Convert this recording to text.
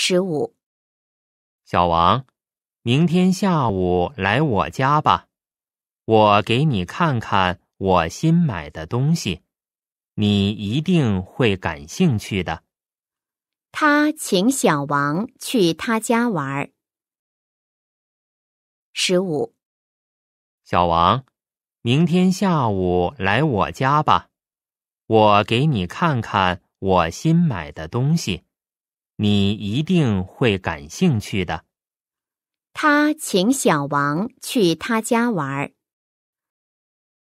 十五，小王，明天下午来我家吧，我给你看看我新买的东西，你一定会感兴趣的。他请小王去他家玩儿。十五，小王，明天下午来我家吧，我给你看看我新买的东西。你一定会感兴趣的。他请小王去他家玩儿。